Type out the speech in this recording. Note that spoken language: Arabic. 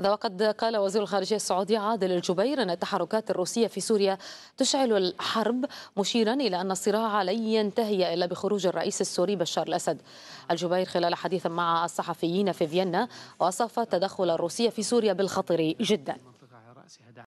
هذا وقد قال وزير الخارجية السعودي عادل الجبير أن التحركات الروسية في سوريا تشعل الحرب مشيرا إلى أن الصراع لن ينتهي إلا بخروج الرئيس السوري بشار الأسد الجبير خلال حديث مع الصحفيين في فيينا وصف تدخل الروسية في سوريا بالخطر جداً